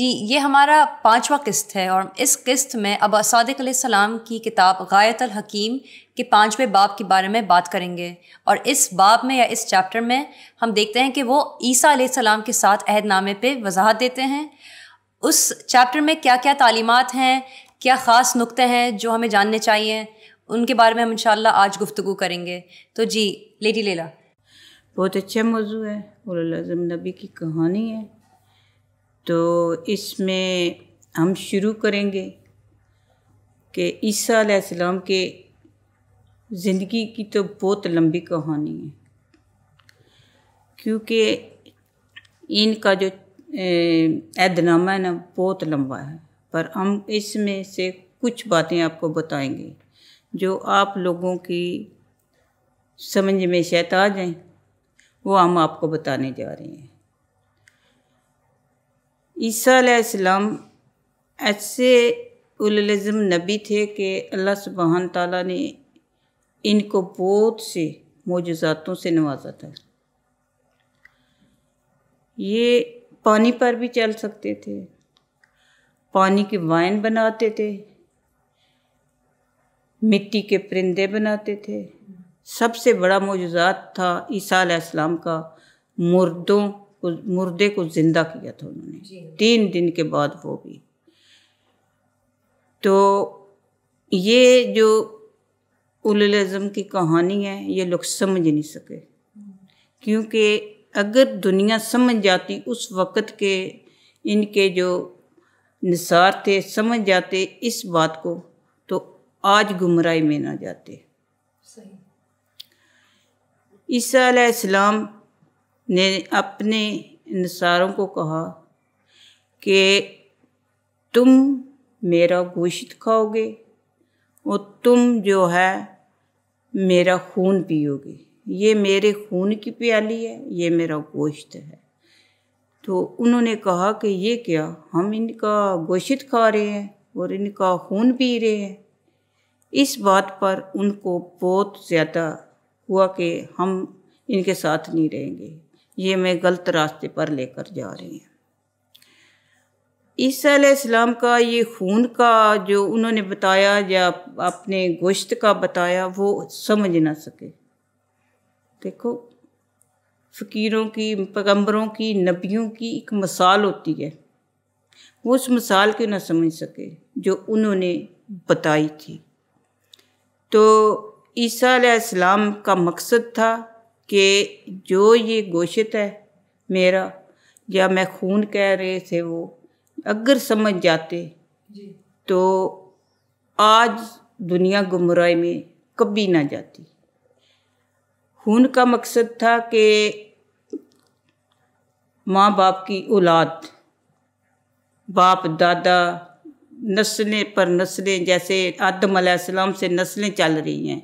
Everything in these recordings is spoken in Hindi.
जी ये हमारा पांचवा किस्त है और इस किस्त में अब सादिक सलाम की किताब गायतल हकीम के पांचवें बाब के बारे में बात करेंगे और इस बाब में या इस चैप्टर में हम देखते हैं कि वो ईसा सलाम के साथ अहदनामे पे वजाहत देते हैं उस चैप्टर में क्या क्या तालीमत हैं क्या ख़ास नुकते हैं जो हमें जानने चाहिए उनके बारे में हम इन आज गुफ्तु करेंगे तो जी लेडी लेला बहुत अच्छा मौजू है और नबी की कहानी है तो इसमें हम शुरू करेंगे कि ईसा के ज़िंदगी की तो बहुत लंबी कहानी है क्योंकि इनका जो ऐदनामा है ना बहुत लंबा है पर हम इसमें से कुछ बातें आपको बताएंगे जो आप लोगों की समझ में शायद आ जाएं वो हम आपको बताने जा रहे हैं ईसीम ऐसे उलज़म नबी थे कि अल्लाह सुबहान तला ने इनको बहुत से मोजातों से नवाजा था ये पानी पर भी चल सकते थे पानी के वाइन बनाते थे मिट्टी के परिंदे बनाते थे सबसे बड़ा मोजात था ईसा का मुर्दों को मुर्दे को ज़िंदा किया था उन्होंने तीन दिन के बाद वो भी तो ये जो उलम की कहानी है ये लोग समझ नहीं सके क्योंकि अगर दुनिया समझ जाती उस वक़्त के इनके जो निसार थे समझ जाते इस बात को तो आज गुमराह में ना जाते ईसा इस्लाम ने अपने इंसारों को कहा कि तुम मेरा गोश्त खाओगे और तुम जो है मेरा खून पियोगे ये मेरे खून की प्याली है ये मेरा गोश्त है तो उन्होंने कहा कि ये क्या हम इनका गोश्त खा रहे हैं और इनका खून पी रहे हैं इस बात पर उनको बहुत ज़्यादा हुआ कि हम इनके साथ नहीं रहेंगे ये मैं गलत रास्ते पर लेकर जा रही हूँ इस्लाम का ये खून का जो उन्होंने बताया या अपने गोश्त का बताया वो समझ ना सके देखो फ़कीरों की पैगम्बरों की नबियों की एक मिसाल होती है वो उस मिसाल के ना समझ सके जो उन्होंने बताई थी तो ईसीम का मकसद था कि जो ये गोशत है मेरा या मैं खून कह रहे थे वो अगर समझ जाते तो आज दुनिया गुमराह में कभी ना जाती खून का मकसद था कि माँ बाप की औलाद बाप दादा नस्लें पर नस्लें जैसे आदम सलाम से नस्लें चल रही हैं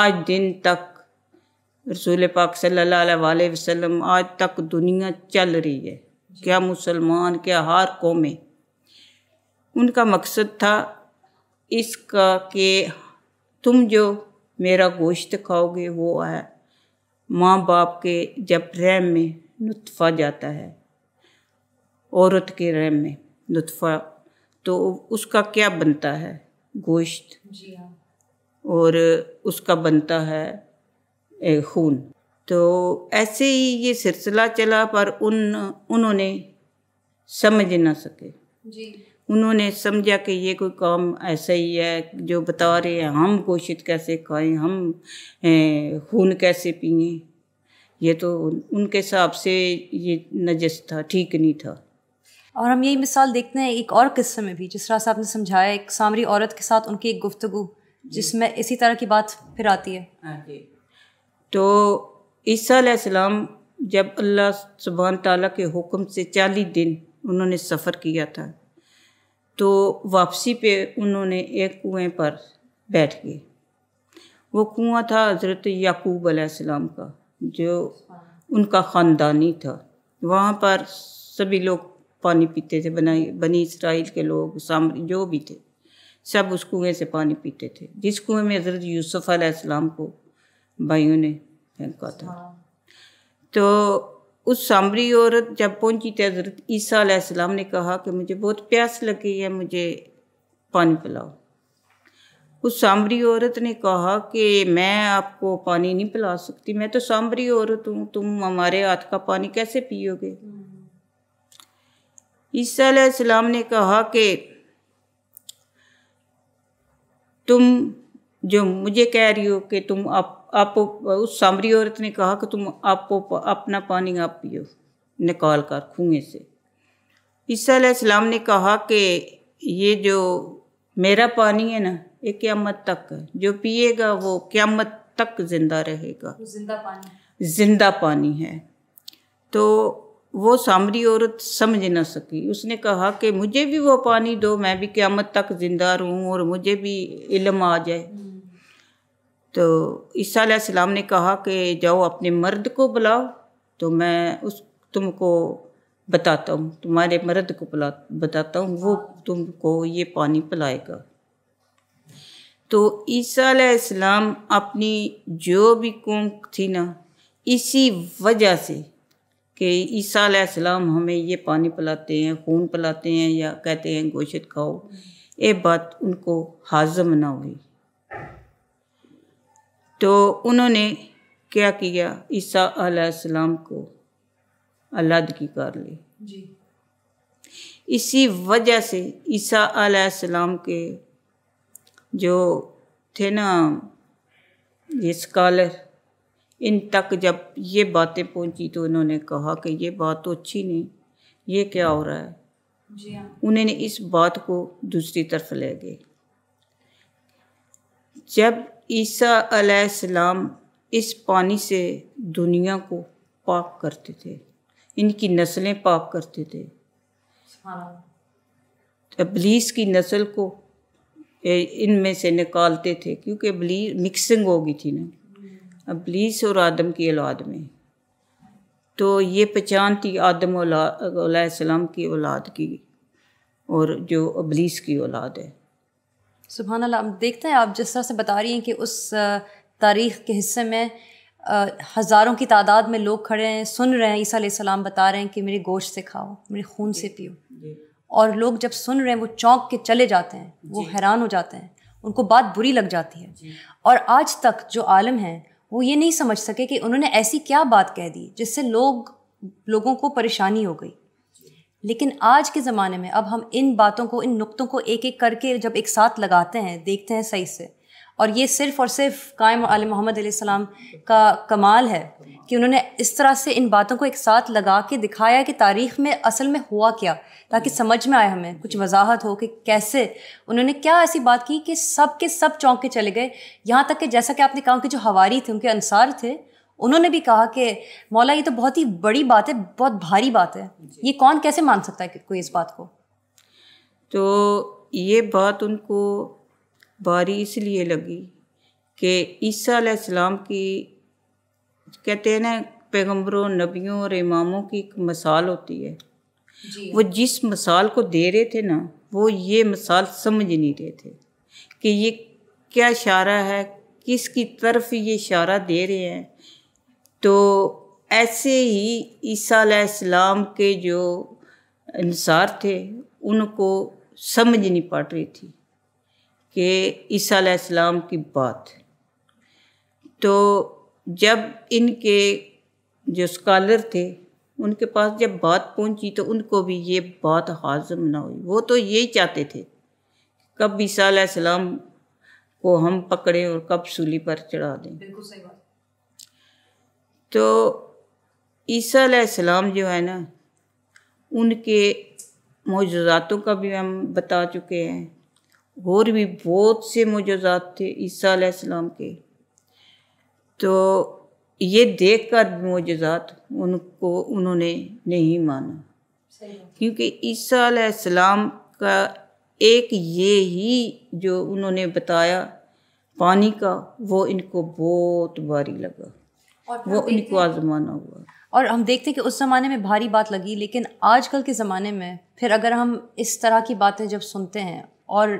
आज दिन तक रसूल पाक सल्लल्लाहु अलैहि वसल्लम आज तक दुनिया चल रही है क्या मुसलमान क्या हर कौमें उनका मकसद था इसका कि तुम जो मेरा गोश्त खाओगे वो है माँ बाप के जब रहम में लुफा जाता है औरत के रहम में लुत्फ़ा तो उसका क्या बनता है गोश्त हाँ। और उसका बनता है खून तो ऐसे ही ये सिलसिला चला पर उन उन्होंने समझ ना सके जी उन्होंने समझा कि ये कोई काम ऐसा ही है जो बता रहे हैं हम घोषित कैसे खाएं हम खून कैसे पिए ये तो उनके हिसाब से ये नजस था ठीक नहीं था और हम यही मिसाल देखते हैं एक और किस्से में भी जिस तरह से आपने समझाया एक सामरी औरत के साथ उनकी एक गुफ्तगु जिसमें इसी तरह की बात फिर आती है हाँ जी तो ईसीम जब अल्लाह सुबहान तला के हुक्म से चालीस दिन उन्होंने सफ़र किया था तो वापसी पे उन्होंने एक कुएं पर बैठ गए वो कुआं था हज़रत याकूब आसमाम का जो उनका ख़ानदानी था वहाँ पर सभी लोग पानी पीते थे बनाई बनी इसराइल के लोग साम जो भी थे सब उस कुएँ से पानी पीते थे जिस कुएँ में हज़रत यूसुफ़ आसमाम को भाइयों ने फेंका था हाँ। तो उस सामरी औरत जब पहुंची तो हजरत ईसा सलाम ने कहा कि मुझे बहुत प्यास लगी है मुझे पानी पिलाओ उस सामरी औरत ने कहा कि मैं आपको पानी नहीं पिला सकती मैं तो सामरी औरत हूँ तुम हमारे हाथ का पानी कैसे पियोगे ईसा सलाम ने कहा कि तुम जो मुझे कह रही हो कि तुम आप आप उस सामरी औरत ने कहा कि तुम आपको अपना पानी आप पियो निकाल कर कुएँ से ईसीम ने कहा कि ये जो मेरा पानी है ना ये क्यामत तक है जो पिएगा वो क्यामत तक जिंदा रहेगा जिंदा पानी जिंदा पानी है तो वो सामरी औरत समझ ना सकी उसने कहा कि मुझे भी वो पानी दो मैं भी क्यामत तक ज़िंदा रहूँ और मुझे भी इलम आ जाए हम्म। तो ईसा ने कहा कि जाओ अपने मर्द को बुलाओ तो मैं उस तुमको बताता हूँ तुम्हारे मर्द को बुला बताता हूँ वो तुमको ये पानी पिलाएगा तो ईसा इस्लाम अपनी जो भी कौम थी ना इसी वजह से कि ईसा इस्लाम हमें ये पानी पिलाते हैं खून पिलाते हैं या कहते हैं गोशत खाओ ये बात उनको हाजम ना हुई तो उन्होंने क्या किया ईसा आलाम को अलहदगी कर ली इसी वजह से ईसा आलाम के जो थे ना ये स्कॉलर इन तक जब ये बातें पहुंची तो उन्होंने कहा कि ये बात तो अच्छी नहीं ये क्या हो रहा है हाँ। उन्होंने इस बात को दूसरी तरफ ले गए जब ईसा अलैहिस्सलाम इस पानी से दुनिया को पाक करते थे इनकी नस्लें पाक करते थे अबलीस की नस्ल को इनमें से निकालते थे क्योंकि अबलीस मिक्सिंग हो गई थी ना अबलीस और आदम की औलाद में तो ये पहचान थी आदम सलाम की औलाद की और जो अबलीस की औलाद है सुबहान अल्लाह देखते हैं आप जिस तरह से बता रही हैं कि उस तारीख़ के हिस्से में हज़ारों की तादाद में लोग खड़े हैं सुन रहे हैं ईसा सलाम बता रहे हैं कि मेरे गोश्त से खाओ मेरे खून से पियो और लोग जब सुन रहे हैं वो चौंक के चले जाते हैं वो हैरान हो जाते हैं उनको बात बुरी लग जाती है और आज तक जो आलम हैं वो ये नहीं समझ सके कि उन्होंने ऐसी क्या बात कह दी जिससे लोग लोगों को परेशानी हो गई लेकिन आज के ज़माने में अब हम इन बातों को इन नुक्तों को एक एक करके जब एक साथ लगाते हैं देखते हैं सही से और ये सिर्फ़ और सिर्फ कायम आल मोहम्मद सलाम का कमाल है कि उन्होंने इस तरह से इन बातों को एक साथ लगा के दिखाया कि तारीख़ में असल में हुआ क्या ताकि समझ में आए हमें कुछ वजाहत हो कि कैसे उन्होंने क्या ऐसी बात की कि सब के सब चौंक के चले गए यहाँ तक कि जैसा कि आपने कहा कि जो हवारी थे उनके अनसार थे उन्होंने भी कहा कि मौला ये तो बहुत ही बड़ी बात है बहुत भारी बात है ये कौन कैसे मान सकता है कोई इस बात को तो ये बात उनको भारी इसलिए लगी कि ईसा सलाम की कहते हैं ना पैगम्बरों नबियों और इमामों की एक मसाल होती है वो जिस मिसाल को दे रहे थे ना वो ये मिसाल समझ नहीं रहे थे कि ये क्या इशारा है किसकी तरफ ये इशारा दे रहे हैं तो ऐसे ही ईसा इस्लाम के जो अनसार थे उनको समझ नहीं पड़ रही थी कि ईसा इस्लाम की बात तो जब इनके जो स्कॉलर थे उनके पास जब बात पहुंची तो उनको भी ये बात हाजम ना हुई वो तो यही चाहते थे कब ईसा को हम पकड़ें और कब सूली पर चढ़ा दें बिल्कुल सही बात तो ईसीम जो है ना उनके मौजातों का भी हम बता चुके हैं और भी बहुत से मौजात थे ईसीम के तो ये देख कर मौजात उनको उन्होंने नहीं माना क्योंकि ईसीम का एक ये ही जो उन्होंने बताया पानी का वो इनको बहुत भारी लगा वो उनको आजमाना हुआ और हम देखते हैं कि उस ज़माने में भारी बात लगी लेकिन आजकल के ज़माने में फिर अगर हम इस तरह की बातें जब सुनते हैं और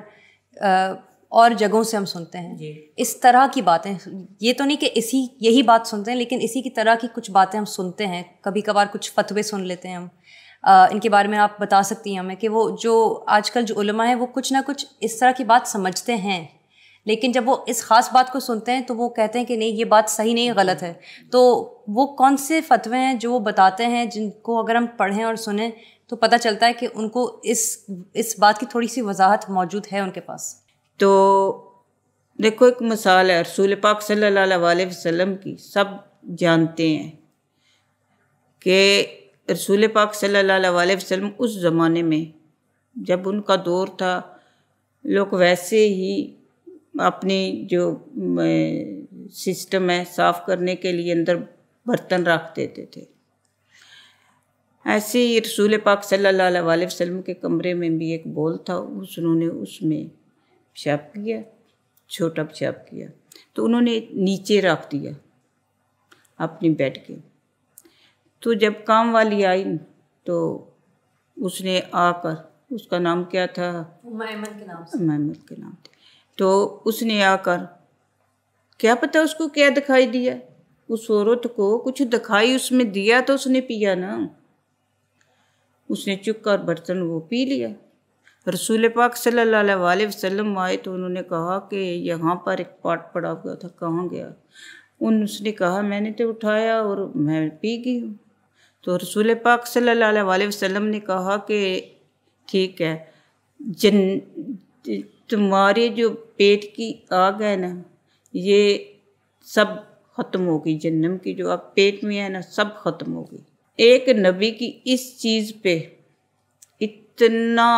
आ, और जगहों से हम सुनते हैं इस तरह की बातें ये तो नहीं कि इसी यही बात सुनते हैं लेकिन इसी की तरह की कुछ बातें हम सुनते हैं कभी कभार कुछ फतवे सुन लेते हैं हम आ, इनके बारे में आप बता सकती हैं हमें कि वो जो आजकल जो उलमा है वो कुछ ना कुछ इस तरह की बात समझते हैं लेकिन जब वो इस ख़ास बात को सुनते हैं तो वो कहते हैं कि नहीं ये बात सही नहीं गलत है तो वो कौन से फतवे हैं जो वो बताते हैं जिनको अगर हम पढ़ें और सुने तो पता चलता है कि उनको इस इस बात की थोड़ी सी वजाहत मौजूद है उनके पास तो देखो एक मिसाल है रसूल पाक सल्लल्लाहु अलैहि वसल्लम की सब जानते हैं कि रसूल पाक सल्लल्लाहु अलैहि वसल्लम उस ज़माने में जब उनका दौर था लोग वैसे ही अपनी जो सिस्टम है साफ करने के लिए अंदर बर्तन रख देते थे ऐसे ही रसूल पाक सल्लल्लाहु अलैहि वसल्लम के कमरे में भी एक बोल था उस उन्होंने उसमें पेशाब किया छोटा पेशाब किया तो उन्होंने नीचे रख दिया अपनी बेड के तो जब काम वाली आई तो उसने आकर उसका नाम क्या था मैमद के नाम मैमद के नाम थे तो उसने आकर क्या पता उसको क्या दिखाई दिया उस औरत को कुछ दिखाई उसमें दिया तो उसने पिया ना उसने चुप कर बर्तन वो पी लिया रसूल पाक सल्लल्लाहु अलैहि वसल्लम आए तो उन्होंने कहा कि यहाँ पर एक पाट पड़ा हुआ था कहाँ गया उन उसने कहा मैंने तो उठाया और मैं पी गई हूँ तो रसूल पाक सल्लल्लाहु अलैहि वसल्लम ने कहा कि ठीक है जन तुम्हारे जो पेट की आग है ना ये सब ख़त्म होगी जन्म की जो आप पेट में है ना सब ख़त्म होगी एक नबी की इस चीज़ पे इतना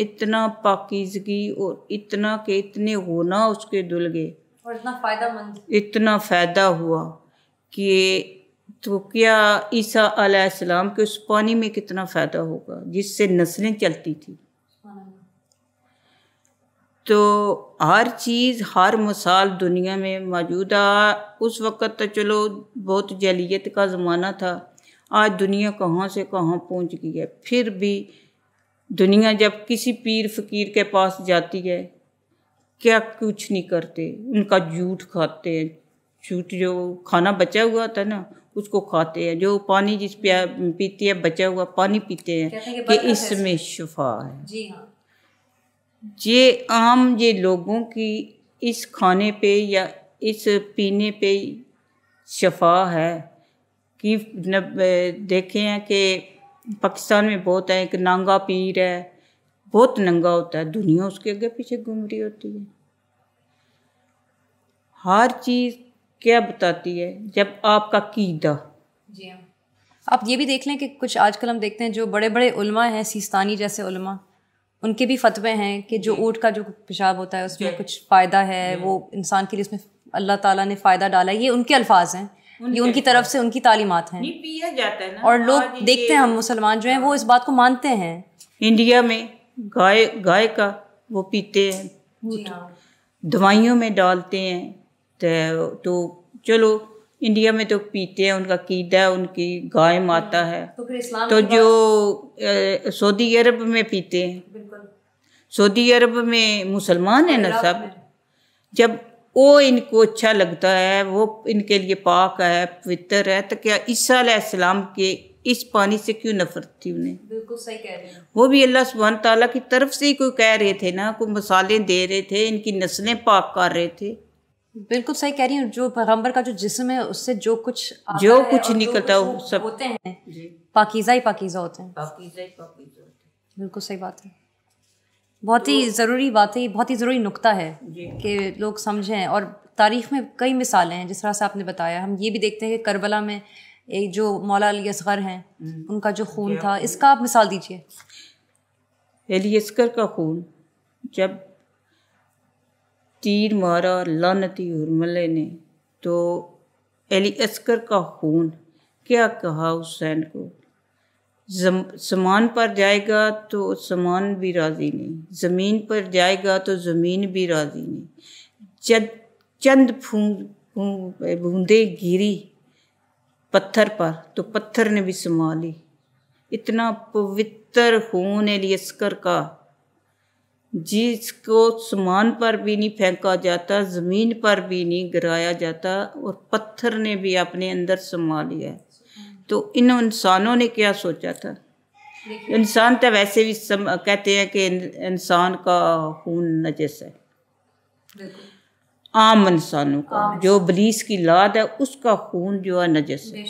इतना पाकिजगी और इतना के इतने होना उसके दुल गए और इतना फ़ायदामंद इतना फ़ायदा हुआ कि तो क्या ईसा आलाम के उस पानी में कितना फ़ायदा होगा जिससे नस्लें चलती थी तो हर चीज़ हर मसाल दुनिया में मौजूदा उस वक़्त तो चलो बहुत जलीत का ज़माना था आज दुनिया कहाँ से कहाँ पहुँच गई है फिर भी दुनिया जब किसी पीर फकीर के पास जाती है क्या कुछ नहीं करते उनका झूठ खाते हैं झूठ जो खाना बचा हुआ था ना उसको खाते हैं जो पानी जिस पिया पीती है बचा हुआ पानी पीते हैं कि इसमें शफा है जी हाँ ये आम ये लोगों की इस खाने पे या इस पीने पे शफा है कि देखे हैं कि पाकिस्तान में बहुत है एक नंगा पीर है बहुत नंगा होता है दुनिया उसके आगे पीछे घूम रही होती है हर चीज़ क्या बताती है जब आपका कीदा जी हाँ। आप ये भी देख लें कि कुछ आजकल हम देखते हैं जो बड़े बड़े उलमा हैं सिस्तानी जैसे उलमा उनके भी फतवे हैं कि जो ऊँट का जो पेशाब होता है उसमें कुछ फ़ायदा है वो इंसान के लिए उसमें अल्लाह ताला ने फ़ायदा डाला ये उनके अल्फाज हैं ये उनकी तरफ से उनकी तालीमत हैं पिया जाता है ना और लोग देखते हैं हम मुसलमान जो हैं वो इस बात को मानते हैं इंडिया में गाय गाय का वो पीते हैं हाँ। दवाइयों में डालते हैं तो, तो चलो इंडिया में तो पीते हैं उनका कीदा है उनकी गाय हम्म, माता है तो, तो जो सऊदी अरब में पीते हैं सऊदी अरब में मुसलमान है ना सब जब वो इनको अच्छा लगता है वो इनके लिए पाक है पवित्र है तो क्या ईसा के इस पानी से क्यों नफरत थी उन्हें बिल्कुल सही कह हैं वो भी अल्लाह सुबहान तला की तरफ से ही कोई कह रहे थे ना कोई मसाले दे रहे थे इनकी नस्लें पाक कर रहे थे बिल्कुल सही कह रही हूँ जो पैगम्बर का जो जिसम है उससे जो कुछ जो कुछ निकलता है सब होते हैं पाकिजा ही पाकिजा होते हैं पाकिजा ही हैं बिल्कुल सही बात है बहुत ही तो- ज़रूरी बात है बहुत ही ज़रूरी नुक्ता है कि लोग समझें और तारीख़ में कई मिसालें हैं जिस तरह से आपने बताया हम ये भी देखते हैं कि करबला में एक जो मौला अली असगर हैं हम्म। उनका जो खून था इसका आप मिसाल दीजिए अली असगर का खून जब तीर मारा लानती हुरमले ने तो एली अस्कर का खून क्या कहा हुसैन को सामान पर जाएगा तो सामान भी राज़ी नहीं ज़मीन पर जाएगा तो ज़मीन भी राज़ी नहीं जद चंद फूंद बूंदे गिरी पत्थर पर तो पत्थर ने भी संभाली इतना पवित्र खून है लियस्कर का जिसको सामान पर भी नहीं फेंका जाता ज़मीन पर भी नहीं गिराया जाता और पत्थर ने भी अपने अंदर समा लिया तो इन इंसानों ने क्या सोचा था इंसान तो वैसे भी सम, कहते हैं कि इंसान का खून नजस है आम इंसानों का आम जो बलीस की लाद है उसका खून जो है नजस है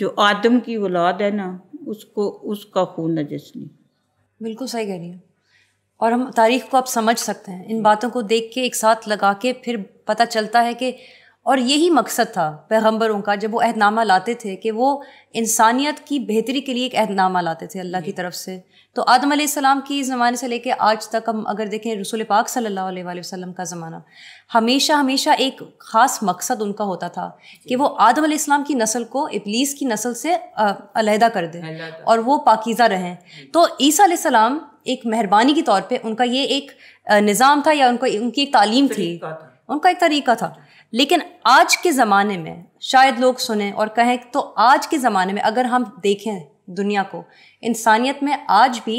जो आदम की औलाद है ना उसको उसका खून नजस नहीं बिल्कुल सही कह रही है और हम तारीख को आप समझ सकते हैं इन बातों को देख के एक साथ लगा के फिर पता चलता है कि और यही मकसद था पैगम्बरों का जब वो अहदनामा लाते थे कि वो इंसानियत की बेहतरी के लिए एक अहदनामा लाते थे अल्लाह की तरफ से तो आदम सलाम की ज़माने से लेके आज तक हम अगर देखें रसूल पाक सल्लल्लाहु अलैहि वसल्लम का ज़माना हमेशा हमेशा एक ख़ास मकसद उनका होता था कि वो आदम इस्लाम की नस्ल को इबलीस की नस्ल से अलहदा कर दें और वो पाकिज़ा रहें तो ईसा सलाम एक मेहरबानी के तौर पर उनका ये एक निज़ाम था या उनको उनकी एक तालीम थी उनका एक तरीका था लेकिन आज के ज़माने में शायद लोग सुने और कहें तो आज के ज़माने में अगर हम देखें दुनिया को इंसानियत में आज भी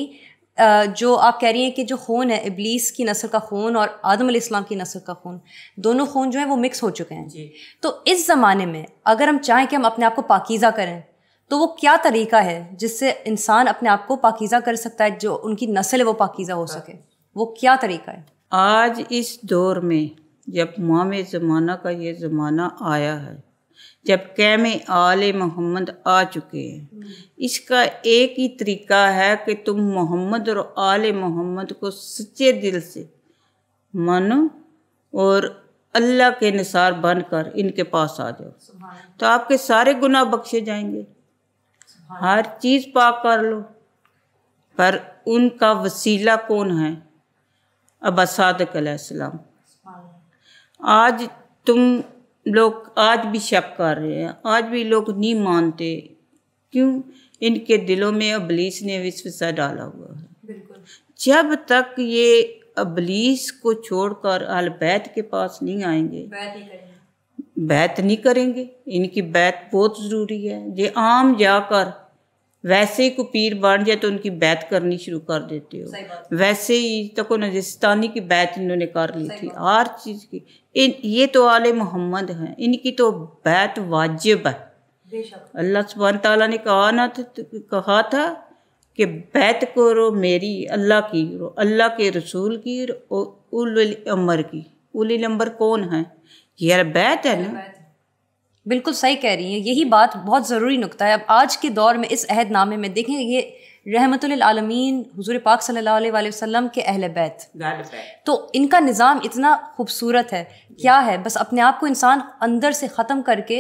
जो आप कह रही हैं कि जो खून है इबलीस की नस्ल का खून और आदम इस्लाम की नस्ल का खून दोनों खून जो है वो मिक्स हो चुके हैं जी। तो इस ज़माने में अगर हम चाहें कि हम अपने आप को पाकिज़ा करें तो वो क्या तरीका है जिससे इंसान अपने आप को पाकिज़ा कर सकता है जो उनकी नस्ल है वो पाकिज़ा हो हाँ। सके वो क्या तरीका है आज इस दौर में जब माम ज़माना का ये ज़माना आया है जब कैम आल मोहम्मद आ चुके हैं इसका एक ही तरीका है कि तुम मोहम्मद और आल मोहम्मद को सच्चे दिल से मानो और अल्लाह के निसार बनकर इनके पास आ जाओ तो आपके सारे गुना बख्शे जाएंगे हर चीज़ पाक कर लो पर उनका वसीला कौन है अब सादक आज तुम लोग आज भी शक कर रहे हैं आज भी लोग नहीं मानते क्यों इनके दिलों में अबलीस ने विश्वसा डाला हुआ है जब तक ये अबलीस को छोड़कर अलबैत के पास नहीं आएंगे बैत नहीं करेंगे इनकी बैत बहुत ज़रूरी है ये आम जाकर वैसे ही कुपीर बन जाए तो उनकी बैत करनी शुरू कर देते हो वैसे ही तक तो नजिस्तानी की बैत इन्होंने कर ली थी हर चीज़ की इन ये तो आले मोहम्मद हैं इनकी तो बैत वाजिब है अल्लाह सुबहान तला ने कहा ना तो, तो कहा था कि बैत करो मेरी अल्लाह की करो अल्लाह के रसूल की और उल अमर की उल अमर कौन है यार बैत है ना बिल्कुल सही कह रही हैं यही बात बहुत ज़रूरी नुकता है अब आज के दौर में इस अहदनामे में देखें ये रहमतमीन हजूर पाक सल्ला वसम के अहल बैत तो इनका निज़ाम इतना खूबसूरत है क्या है बस अपने आप को इंसान अंदर से ख़त्म करके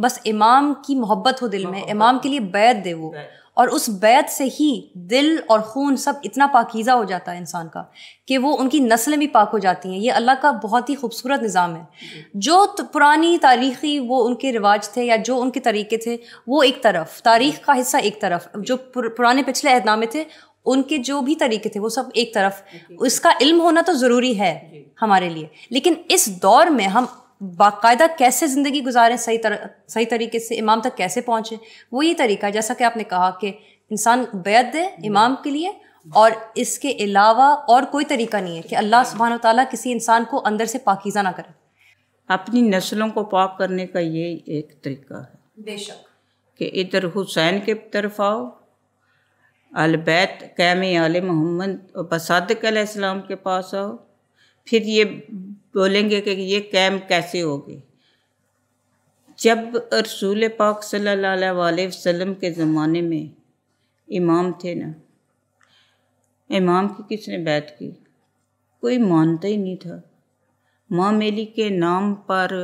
बस इमाम की मोहब्बत हो दिल में इमाम के लिए बैत दे वो और उस बैत से ही दिल और खून सब इतना पाकिज़ा हो जाता है इंसान का कि वो उनकी नस्लें भी पाक हो जाती हैं ये अल्लाह का बहुत ही खूबसूरत निज़ाम है जो पुरानी तारीखी वो उनके रिवाज थे या जो उनके तरीके थे वो एक तरफ तारीख का हिस्सा एक तरफ जो पुराने पिछले अहदनामे थे उनके जो भी तरीके थे वो सब एक तरफ इसका इल्म होना तो ज़रूरी है हमारे लिए लेकिन इस दौर में हम बाकायदा कैसे ज़िंदगी गुजारें सही तर, सही तरीके से इमाम तक कैसे पहुँचें वो ये तरीका है जैसा कि आपने कहा कि इंसान बैत दे इमाम के लिए और इसके अलावा और कोई तरीका नहीं है कि अल्लाह सुबहान ताली किसी इंसान को अंदर से पाकिज़ा ना करे अपनी नस्लों को पाक करने का ये एक तरीका है बेशक कि इधर हुसैन के तरफ आओ अलबैत कैम आल मोहम्मद बसादक के पास आओ फिर ये बोलेंगे कि ये कैम कैसे होगी जब रसूल पाक सल्ला वसल्लम के ज़माने में इमाम थे ना इमाम की किसने बैत की कोई मानता ही नहीं था माँ मेली के नाम पर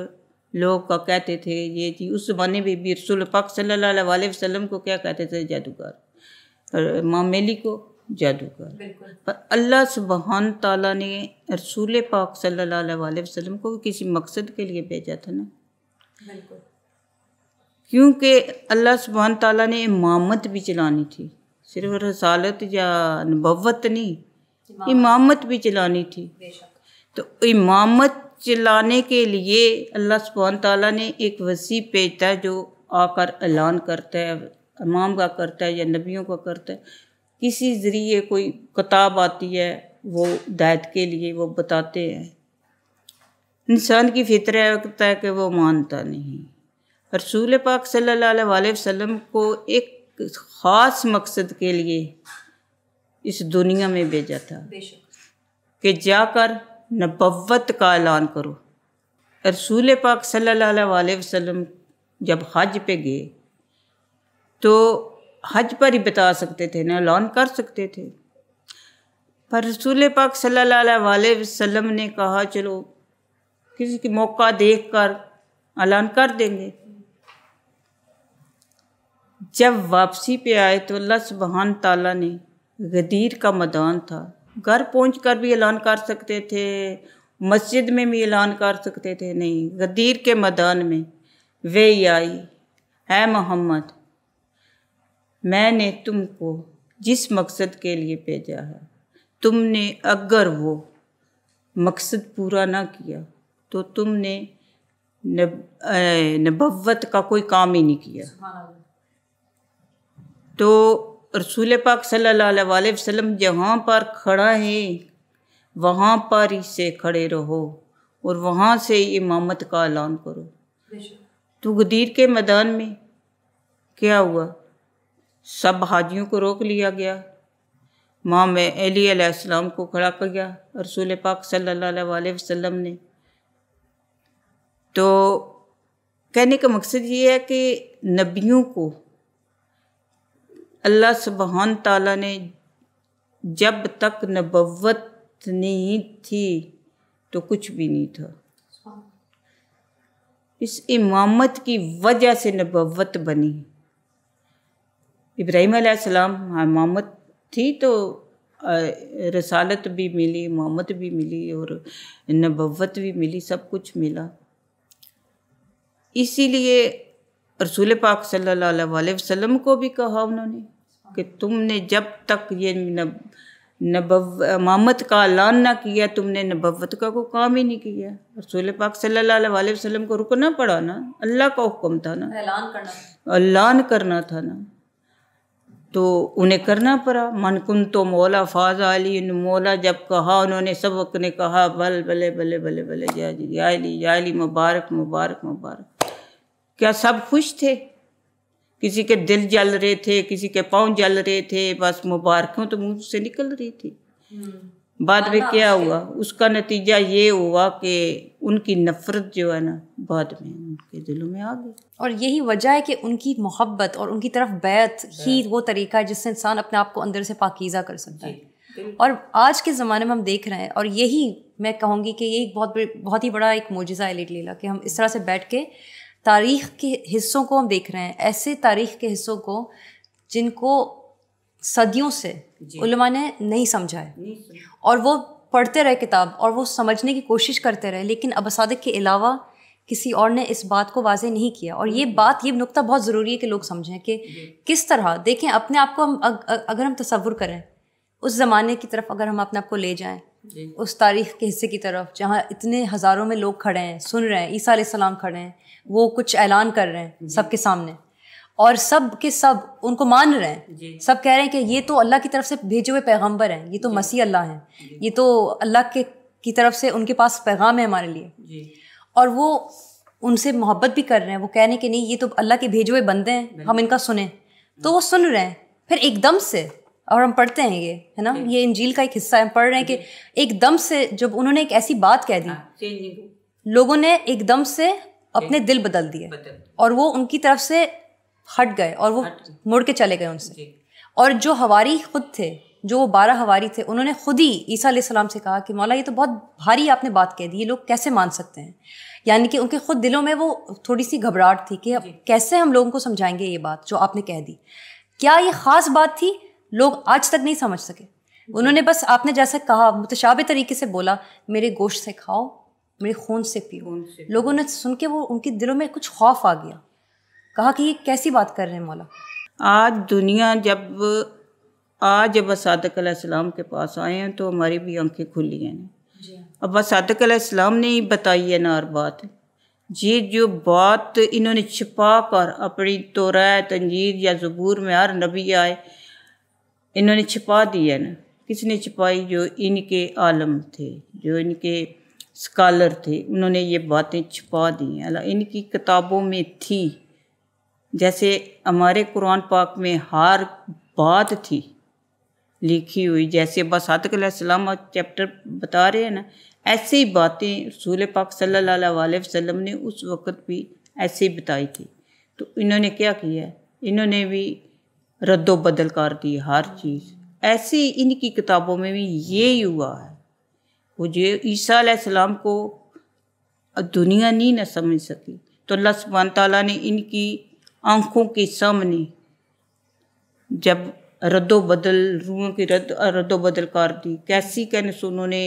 लोग का कहते थे ये जी उस ज़माने में भी रसूल पाक सल्ला वसल्लम को क्या कहते थे जादूगर माँ मेली को जादूगर पर अल्लाह सुबहान तला ने रसूल पाक सल्ला वसलम को भी किसी मकसद के लिए भेजा था ना क्योंकि अल्लाह सुबहान तला ने इमामत भी चलानी थी सिर्फ रसालत या नबवत नहीं इमामत भी चलानी थी तो इमामत चलाने के लिए अल्लाह सुबहान तला ने एक वसी भेजता है जो आकर ऐलान करता है इमाम का करता है या नबियों का करता है किसी ज़रिए कोई किताब आती है वो हिदायत के लिए वो बताते हैं इंसान की फितरत है कि वो मानता नहीं रसूल पाक सल्ला वसल्लम को एक ख़ास मकसद के लिए इस दुनिया में भेजा था कि जाकर नबवत का ऐलान करो रसूल पाक सल्ला वसल्लम जब हज पे गए तो हज पर ही बता सकते थे ना ऐलान कर सकते थे पर रसूल पाक सल्लल्लाहु अलैहि वसल्लम ने कहा चलो किसी की मौका देख कर ऐलान कर देंगे जब वापसी पे आए तो अल्लाह सुबहान तला ने गदीर का मैदान था घर पहुँच कर भी ऐलान कर सकते थे मस्जिद में भी ऐलान कर सकते थे नहीं गदीर के मैदान में वे आई है मोहम्मद मैंने तुमको जिस मकसद के लिए भेजा है तुमने अगर वो मकसद पूरा ना किया तो तुमने नब, नबवत का कोई काम ही नहीं किया तो रसूल पाक सल्ला अलैहि जहाँ पर खड़ा है वहाँ पर ही से खड़े रहो और वहाँ से इमामत का ऐलान करो तो गदीर के मैदान में क्या हुआ सब हाजियों को रोक लिया गया माम अलीसम को खड़ा कर गया रसूल पाक सल्ला वसम ने तो कहने का मकसद ये है कि नबियों को अल्लाह सुबहान तला ने जब तक नबवत नहीं थी तो कुछ भी नहीं था इस इमामत की वजह से नबवत बनी इब्राहिम आसमाम हाँ, मोहम्मद थी तो रसालत भी मिली मोहम्मद भी मिली और नबवत भी मिली सब कुछ मिला इसीलिए रसूल पाक सल्ला वसम को भी कहा उन्होंने कि तुमने जब तक ये नब नबव का ऐलान ना किया तुमने नबवत का को काम ही नहीं किया रसूल पाक सल्ला वसलम को रुकना पड़ा ना अल्लाह का हुक्म था ना ऐलान करना ऐलान करना था ना तो उन्हें करना पड़ा मनकुन तो मौला फाज आली मौला जब कहा उन्होंने सबक ने कहा बल बले भले बले बले जाली जाली मुबारक मुबारक मुबारक क्या सब खुश थे किसी के दिल जल रहे थे किसी के पाँव जल रहे थे बस मुबारकों तो मुंह से निकल रही थी हम्म। बाद में हाँ, क्या हुआ उसका नतीजा ये हुआ कि उनकी नफरत जो है ना बाद में उनके दिलों में आ गई और यही वजह है कि उनकी मोहब्बत और उनकी तरफ बैत ही हाँ। वो तरीका है जिससे इंसान अपने आप को अंदर से पाकिज़ा कर सकता है और आज के ज़माने में हम देख रहे हैं और यही मैं कहूँगी कि यही बहुत बहुत ही बड़ा एक मोजा है लेट लीला कि हम इस तरह से बैठ के तारीख़ के हिस्सों को हम देख रहे हैं ऐसे तारीख़ के हिस्सों को जिनको सदियों से उलमा ने नहीं समझा है और वो पढ़ते रहे किताब और वो समझने की कोशिश करते रहे लेकिन अबसादक के अलावा किसी और ने इस बात को वाजे नहीं किया और ये हम्म। बात ये नुकता बहुत ज़रूरी है कि लोग समझें कि किस तरह देखें अपने आप को हम अगर हम तस्वुर करें उस ज़माने की तरफ अगर हम अपने आप को ले जाएं उस तारीख के हिस्से की तरफ जहाँ इतने हज़ारों में लोग खड़े हैं सुन रहे हैं ईसा सलाम खड़े हैं वो कुछ ऐलान कर रहे हैं सबके सामने और सब के सब उनको मान रहे हैं सब कह रहे हैं कि ये तो अल्लाह की तरफ से भेजे हुए पैगंबर हैं ये तो मसीह अल्लाह हैं ये तो अल्लाह के की तरफ से उनके पास पैगाम है हमारे लिए और वो उनसे मोहब्बत भी कर रहे हैं वो कह रहे हैं कि नहीं ये तो अल्लाह के भेजे हुए बंदे हैं हम इनका सुने हम्म। तो वो सुन रहे हैं फिर एकदम से और हम पढ़ते हैं ये है ना ये इंजील का एक हिस्सा है हम पढ़ रहे हैं कि एकदम से जब उन्होंने एक ऐसी बात कह दी हाँ, लोगों ने एकदम से अपने दिल बदल दिए और वो उनकी तरफ से हट गए और वो मुड़ के चले गए उनसे और जो हवारी खुद थे जो वो बारह हवारी थे उन्होंने खुद ही ईसा सलाम से कहा कि मौला ये तो बहुत भारी आपने बात कह दी ये लोग कैसे मान सकते हैं यानी कि उनके खुद दिलों में वो थोड़ी सी घबराहट थी कि कैसे हम लोगों को समझाएंगे ये बात जो आपने कह दी क्या ये ख़ास बात थी लोग आज तक नहीं समझ सके उन्होंने बस आपने जैसा कहा मुतशाब तरीके से बोला मेरे गोश्त से खाओ मेरे खून से पियो लोगों ने सुन के वो उनके दिलों में कुछ खौफ आ गया कहा कि ये कैसी बात कर रहे हैं मौला आज दुनिया जब आज जब सदक़लाम के पास आए हैं तो हमारी भी आंखें खुली हैं हाँ। अब सदक़लाम ने ही बताई है नार बात ये जो बात इन्होंने छिपा कर अपनी तोरा तंजीर या जबूर में हर नबी आए इन्होंने छिपा दी है ना किसने छिपाई जो इनके आलम थे जो इनके स्कॉलर थे उन्होंने ये बातें छिपा दी हैं इनकी किताबों में थी जैसे हमारे कुरान पाक में हर बात थी लिखी हुई जैसे बसातक सलाम चैप्टर बता रहे हैं ना ऐसे ही बातें रसूल पाक सल्ला वसम ने उस वक़्त भी ऐसे ही बताई थी तो इन्होंने क्या किया इन्होंने भी रद्दो बदल कर दी हर चीज़ ऐसे ही इनकी किताबों में भी ये हुआ है वो जो ईसा को दुनिया नहीं ना समझ सकी तो अल्लाह सुबहान तला ने इनकी आँखों के सामने जब रद्दो बदल रूहों की रद्द रद्दो बदल कर दी कैसी कहने उन्होंने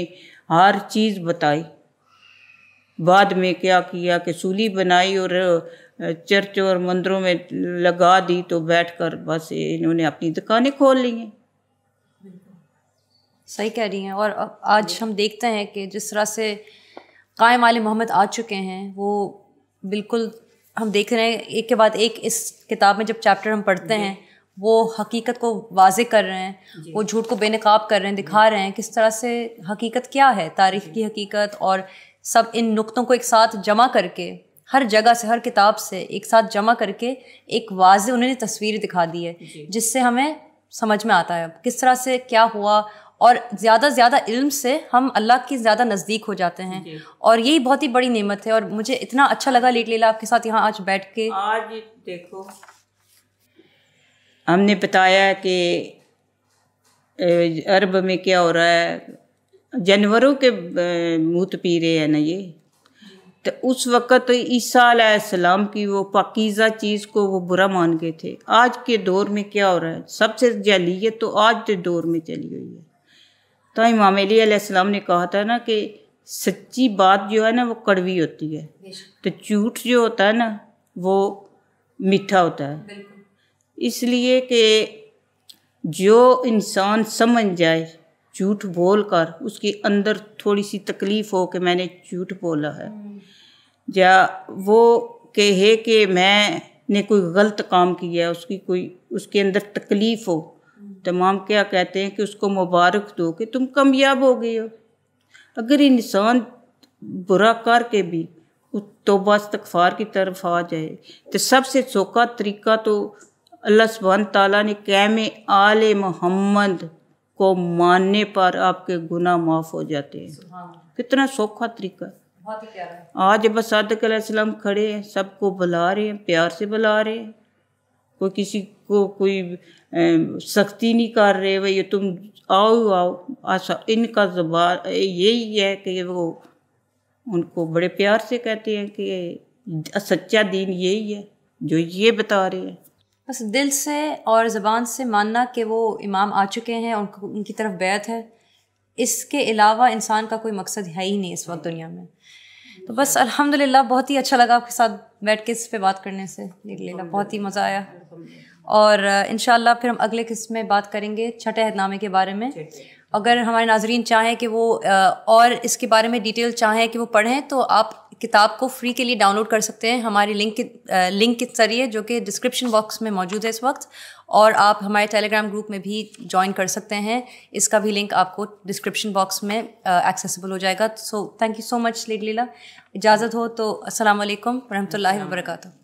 हर चीज़ बताई बाद में क्या किया कि सूली बनाई और चर्च और मंदिरों में लगा दी तो बैठकर बस इन्होंने अपनी दुकानें खोल ली हैं सही कह रही हैं और आज हम देखते हैं कि जिस तरह से कायम आल मोहम्मद आ चुके हैं वो बिल्कुल हम देख रहे हैं एक के बाद एक इस किताब में जब चैप्टर हम पढ़ते हैं वो हकीकत को वाजे कर रहे हैं वो झूठ को बेनकाब कर रहे हैं दिखा रहे हैं किस तरह से हकीकत क्या है तारीख की हकीकत और सब इन नुक्तों को एक साथ जमा करके हर जगह से हर किताब से एक साथ जमा करके एक वाज उन्होंने तस्वीर दिखा दी है जिससे हमें समझ में आता है किस तरह से क्या हुआ और ज़्यादा ज़्यादा इल्म से हम अल्लाह के ज़्यादा नज़दीक हो जाते हैं और यही बहुत ही बड़ी नेमत है और मुझे इतना अच्छा लगा लेट लीला आपके साथ यहाँ आज बैठ के आज देखो हमने बताया कि अरब में क्या हो रहा है जानवरों के मुँह तो पी रहे हैं ना ये तो उस वक़्त तो ईसा ईसीम की वो पाकिज़ा चीज़ को वो बुरा मान गए थे आज के दौर में क्या हो रहा है सबसे जहलीत तो आज के दौर में चली हुई है तो इमाम अली ने कहा था ना कि सच्ची बात जो है ना वो कड़वी होती है तो झूठ जो होता है ना वो मीठा होता है इसलिए कि जो इंसान समझ जाए झूठ बोल कर उसके अंदर थोड़ी सी तकलीफ़ हो कि मैंने झूठ बोला है हम्म। या वो कहे कि मैंने कोई गलत काम किया उसकी कोई उसके अंदर तकलीफ़ हो तमाम तो क्या कहते हैं कि उसको मुबारक दो कि तुम कामयाब हो गई हो अगर इंसान बुरा करके भी तोबा तकफार की तरफ आ जाए तो सबसे सौखा तरीका तो अल्लाह सुबहान ताली ने कैम आल मोहम्मद को मानने पर आपके गुनाह माफ़ हो जाते हैं कितना सौखा तरीका आज बस सदक खड़े हैं सबको बुला रहे हैं प्यार से बुला रहे हैं कोई किसी को कोई सख्ती नहीं कर रहे भाई ये तुम आओ आओ आशा इनका जबान यही है कि वो उनको बड़े प्यार से कहते हैं कि सच्चा दीन यही है जो ये बता रहे हैं बस दिल से और ज़बान से मानना कि वो इमाम आ चुके हैं उनको उनकी तरफ बैत है इसके अलावा इंसान का कोई मकसद है ही नहीं इस वक्त दुनिया में तो बस अल्हम्दुलिल्लाह बहुत ही अच्छा लगा आपके साथ बैठ के इस पे बात करने से लीला बहुत ही मज़ा आया और इन फिर हम अगले किस्म में बात करेंगे छठे अहदनामे के बारे में अगर हमारे नाजरीन चाहें कि वो और इसके बारे में डिटेल चाहें कि वो पढ़ें तो आप किताब को फ्री के लिए डाउनलोड कर सकते हैं हमारी लिंक के लिंक के जरिए जो कि डिस्क्रिप्शन बॉक्स में मौजूद है इस वक्त और आप हमारे टेलीग्राम ग्रुप में भी ज्वाइन कर सकते हैं इसका भी लिंक आपको डिस्क्रिप्शन बॉक्स में एक्सेसिबल हो जाएगा so thank you so much लेड लीला इजाज़त हो तो असल वरहमल वर्का